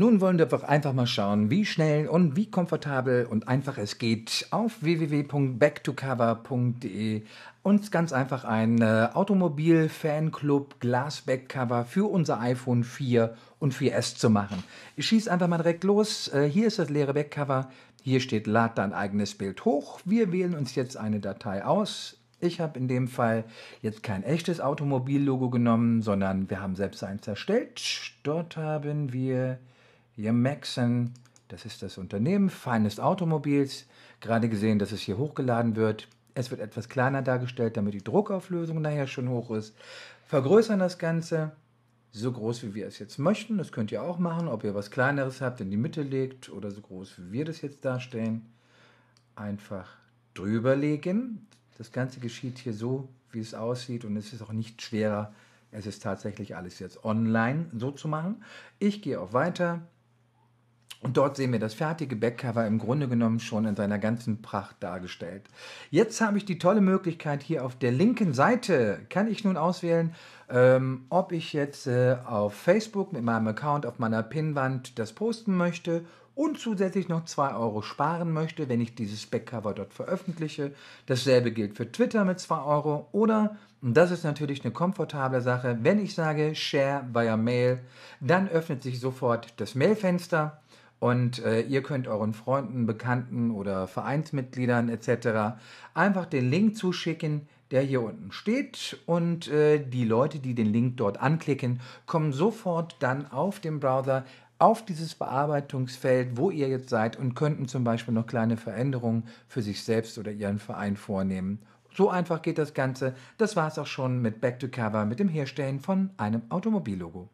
Nun wollen wir doch einfach mal schauen, wie schnell und wie komfortabel und einfach es geht, auf www.backtocover.de uns ganz einfach ein äh, Automobil-Fanclub Glasbackcover für unser iPhone 4 und 4S zu machen. Ich schieße einfach mal direkt los. Äh, hier ist das leere Backcover. Hier steht, lad dein eigenes Bild hoch. Wir wählen uns jetzt eine Datei aus. Ich habe in dem Fall jetzt kein echtes Automobil-Logo genommen, sondern wir haben selbst eins erstellt. Dort haben wir ja, Maxon, das ist das Unternehmen Feines Automobils. Gerade gesehen, dass es hier hochgeladen wird. Es wird etwas kleiner dargestellt, damit die Druckauflösung nachher schon hoch ist. Vergrößern das Ganze so groß, wie wir es jetzt möchten. Das könnt ihr auch machen, ob ihr was Kleineres habt, in die Mitte legt oder so groß, wie wir das jetzt darstellen. Einfach drüber legen. Das Ganze geschieht hier so, wie es aussieht und es ist auch nicht schwerer. Es ist tatsächlich alles jetzt online so zu machen. Ich gehe auf Weiter. Und dort sehen wir das fertige Backcover im Grunde genommen schon in seiner ganzen Pracht dargestellt. Jetzt habe ich die tolle Möglichkeit, hier auf der linken Seite kann ich nun auswählen, ähm, ob ich jetzt äh, auf Facebook mit meinem Account auf meiner Pinnwand das posten möchte und zusätzlich noch 2 Euro sparen möchte, wenn ich dieses Backcover dort veröffentliche. Dasselbe gilt für Twitter mit 2 Euro oder, und das ist natürlich eine komfortable Sache, wenn ich sage Share via Mail, dann öffnet sich sofort das Mailfenster und äh, ihr könnt euren Freunden, Bekannten oder Vereinsmitgliedern etc. einfach den Link zuschicken, der hier unten steht. Und äh, die Leute, die den Link dort anklicken, kommen sofort dann auf dem Browser auf dieses Bearbeitungsfeld, wo ihr jetzt seid und könnten zum Beispiel noch kleine Veränderungen für sich selbst oder ihren Verein vornehmen. So einfach geht das Ganze. Das war es auch schon mit Back to Cover, mit dem Herstellen von einem Automobillogo.